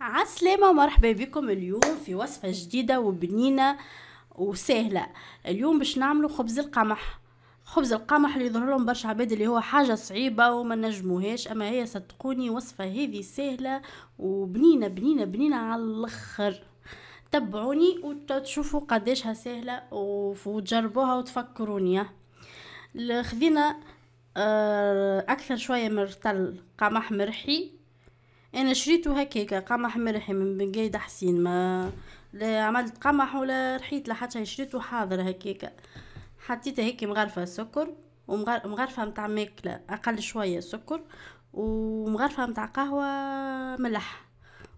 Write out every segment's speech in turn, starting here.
عسلامة مرحبا بكم اليوم في وصفة جديدة وبنينة وسهلة اليوم باش نعملو خبز القمح خبز القمح اللي يظهر لهم برشا عباد اللي هو حاجة صعيبة وما نجموهاش اما هي صدقوني وصفة هذه سهلة وبنينة بنينة بنينة على الاخر تبعوني وتشوفوا قداشها سهلة وتجربوها وتفكروني خذينا آه، اكثر شوية مرتل قمح مرحي انا شريته هكاك قمح مرحي من بن حسين ما لا عملت قمح ولا رحيت لحتى شريته حاضر هكاك حطيته هيك مغرفه سكر ومغرفه متاع ماكله اقل شويه سكر ومغرفه متاع قهوه ملح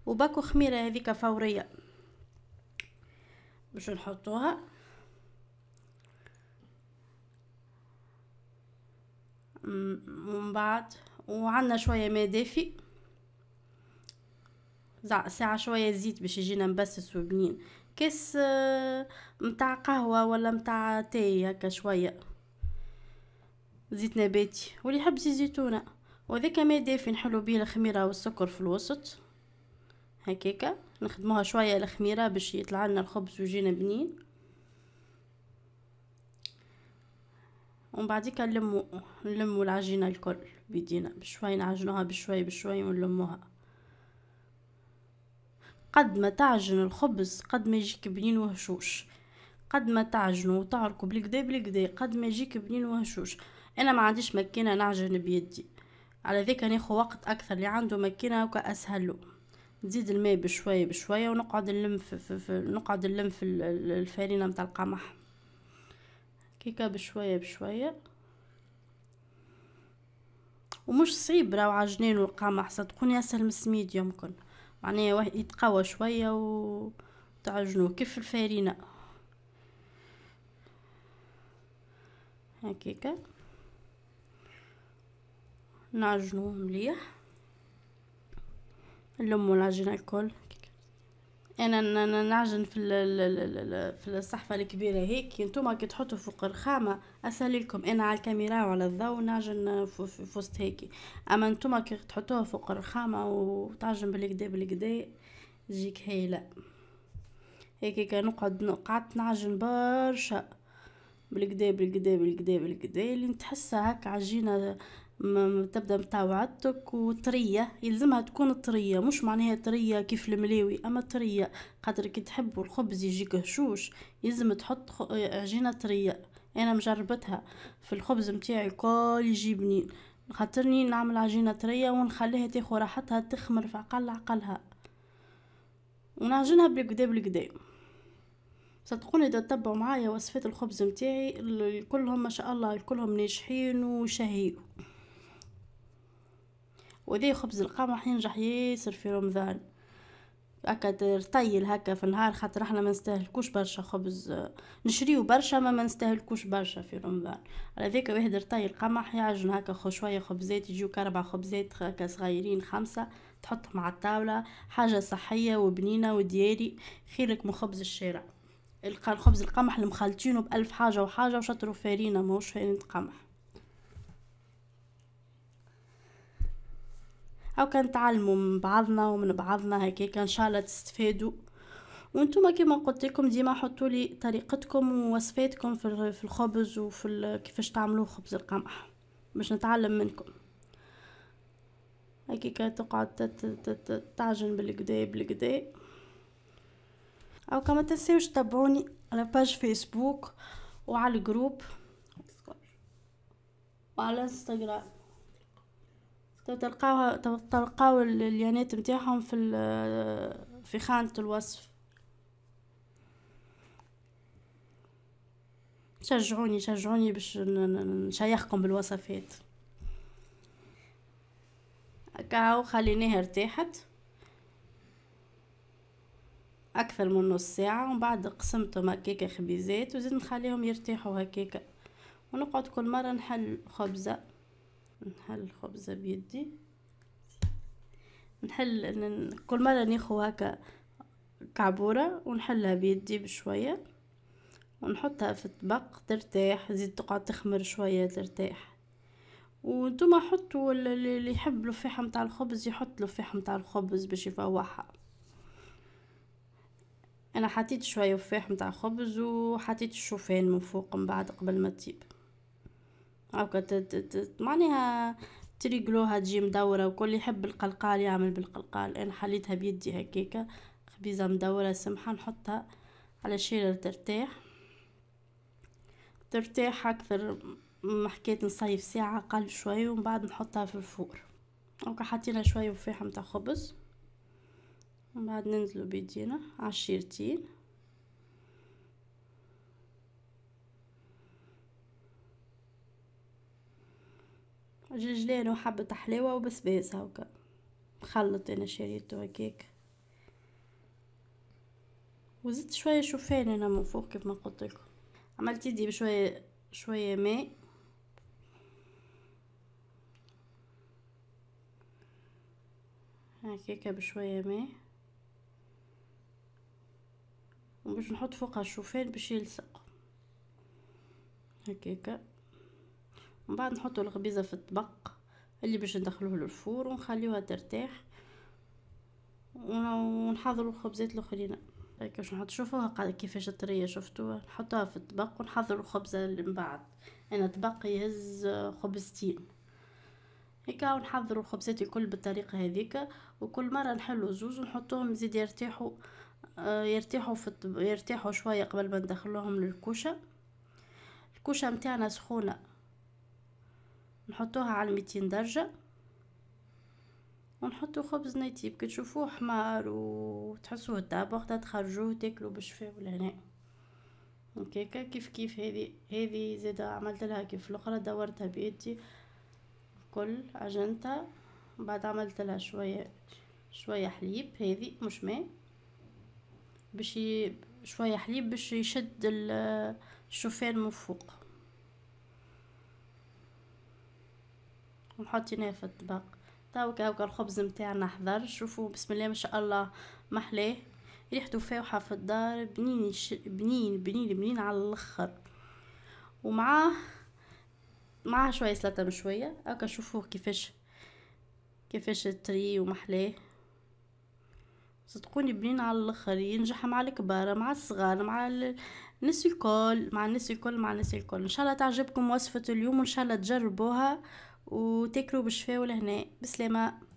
وباكو خميره هذيك فوريه باش نحطوها من بعد وعندنا شويه ماء دافي ساعة شوية زيت باش يجينا مبسس وبنين كاس آه، متاع قهوة ولا متاع تاي هكا شوية زيت نباتي واللي يحب زيت زيتونة وذاك ما دافي نحلو بيه الخميرة والسكر في الوسط هكاكا نخدموها شوية الخميرة باش يطلع لنا الخبز ويجينا بنين ومن بعديك نلمو نلمو العجينة الكل بيدينا بشوي نعجنوها بشوي بشوي ونلموها قد ما تعجن الخبز قد ما يجيك بنين وهشوش قد ما تعجنو وتعركو بالكدا بالكدا قد ما يجيك بنين وهشوش انا ما عنديش مكينه نعجن بيدي على ذيك ناخو وقت اكثر اللي عنده مكينه وكا اسهل له نزيد الماء بشويه بشويه ونقعد نلم في, في, في نقعد نلم في الفرينه متاع القمح كيكا بشويه بشويه ومش صعيب راهو عجنين القمح صدقوني اسهل من السميد يمكن معناها يتقوى شوية وتعجنوه كيف الفارينة هكيكا نعجنوه مليح نلمو العجينة الكل انا نعجن في في الصحفه الكبيره هيك نتوما كي تحطوا فوق الرخامه اسهل لكم انا على الكاميرا وعلى الضوء نعجن في وسط هيك اما نتوما كي تحطوها فوق الرخامه وتعجن بالكدا بالكدا تجيك هايله هيك نقعد قعدت نعجن برشا بالكدا بالكدا بالكدا بالكدا لين تحسها هكا عجينه تبدا وعدتك وطريه يلزمها تكون طريه مش معناها طريه كيف الملاوي اما طريه خاطر كي تحبوا الخبز يجيك هشوش يلزم تحط عجينه طريه انا مجربتها في الخبز متاعي كل يجيبني خاطرني نعمل عجينه طريه ونخليها تاخذ راحتها تخمر في عقل عقلها ونعجنها بالقدا بالقدا صدقوني اذا تتبعوا معايا وصفات الخبز متاعي كلهم ما شاء الله كلهم ناجحين وشهيين وذي خبز القمح ينجح ياسر في رمضان هكا طيل هكا في النهار خاطر احنا ما نستهلكوش برشا خبز نشريو برشا ما ما نستهلكوش برشا في رمضان على ذيك واحد رطيل قمح يعجن هكا شويه خبزات يجيوك اربع خبزات هكا صغيرين خمسه تحطهم على الطاوله حاجه صحيه وبنينه ودياري خيرك من خبز الشارع الخبز القمح المخلطينه بألف حاجه وحاجه وشطروا فارينه ماهوش فارينه قمح او كنتعلموا من بعضنا ومن بعضنا هكاك ان شاء الله تستفادوا وانتم كما قلت لكم ديما حطوا لي طريقتكم ووصفاتكم في الخبز وفي كيفاش تعملوا خبز القمح باش نتعلم منكم هكاك تقعد تعجن بالقدا بالقدا او كما تنساوش تابعوني على باج فيسبوك وعلى الجروب وعلى انستغرام تلقاوها تلقاو اليانات نتاعهم في في خانة الوصف شجعوني شجعوني باش نشيخكم بالوصفات كاو خليناها ارتاحت اكثر من نص ساعه ومن بعد قسمتهم هكاكا خبيزات وزيد نخليهم يرتاحوا هكاك ونقعد كل مره نحل خبزه نحل الخبزة بيدي نحل كل مرة ناخو هكا كعبورة ونحلها بيدي بشوية ونحطها في الطبق ترتاح زيد تقعد تخمر شوية ترتاح وانتم حطوا اللي يحب لفاحة متاع الخبز يحط لفاحة متاع الخبز باش يفوحها انا حطيت شوية وفاح متاع خبز وحطيت الشوفان من فوق من بعد قبل ما تطيب هاكا معناها تريقلوها تجي مدورة وكل يحب القلقال يعمل بالقلقال انا حليتها بيدي هكاكا خبيزة مدورة سمحة نحطها على شيرة ترتاح ترتاح اكثر ما حكيت نصيف ساعة اقل شوي ومن بعد نحطها في الفور هاكا حطينا شوية وفاحة متاع خبز ومن بعد ننزلو بيدينا عالشيرتين جلجلانة وحبة حلاوة وبسباس هاكا مخلط انا شريتو هكاك وزدت شوية شوفان انا من فوق كيف ما قلت لكم عملت يدي بشوية شوية ماء هكاك بشوية ماء وباش نحط فوقها الشوفان باش يلصق هكاكا من بعد نحطو الخبيزه في الطبق اللي باش ندخلوه للفور ونخليوها ترتاح ونحضروا الخبزات الاخرين هكا باش نحط شوفوها كيفاش الطريه شفتوها نحطوها في الطبق ونحضروا الخبزه اللي من بعد انا طبق يهز خبزتين هكا ونحضروا الخبزات الكل بالطريقه هذيك وكل مره نحلوا زوز ونحطوهم يزيد يرتاحوا آه، يرتاحوا في الطب... يرتاحوا شويه قبل ما ندخلوهم للكوشه الكوشه نتاعنا سخونه نحطوها على 200 درجه ونحطو خبز نيتيب كتشوفوه حمار وتحسوه الدابة خدا تخرجوه تاكلو بشفاء والهناء هكاكا كيف كيف هذه هذه زادا عملت لها كيف الاخرى دورتها بيدي الكل عجنتها بعد عملت لها شويه شويه حليب هذه مش ماء باش شويه حليب باش يشد الشوفان من فوق ونحطيناه في الطبق توا هاكا الخبز نتاعنا حضر شوفوا بسم الله ما شاء الله محلاه ريحته فاوحة في الدار بنين ش... بنين بنين بنين على الاخر ومعاه معاه شوية سلطة مشوية هاكا شوفوه كيفاش كيفاش التري ومحلاه صدقوني بنين على الاخر ينجح مع الكبار مع الصغار مع الناس الكل مع الناس الكل مع الناس الكل ان شاء الله تعجبكم وصفة اليوم وان شاء الله تجربوها وتاكلوا بالشفاء ولهنا بسلامه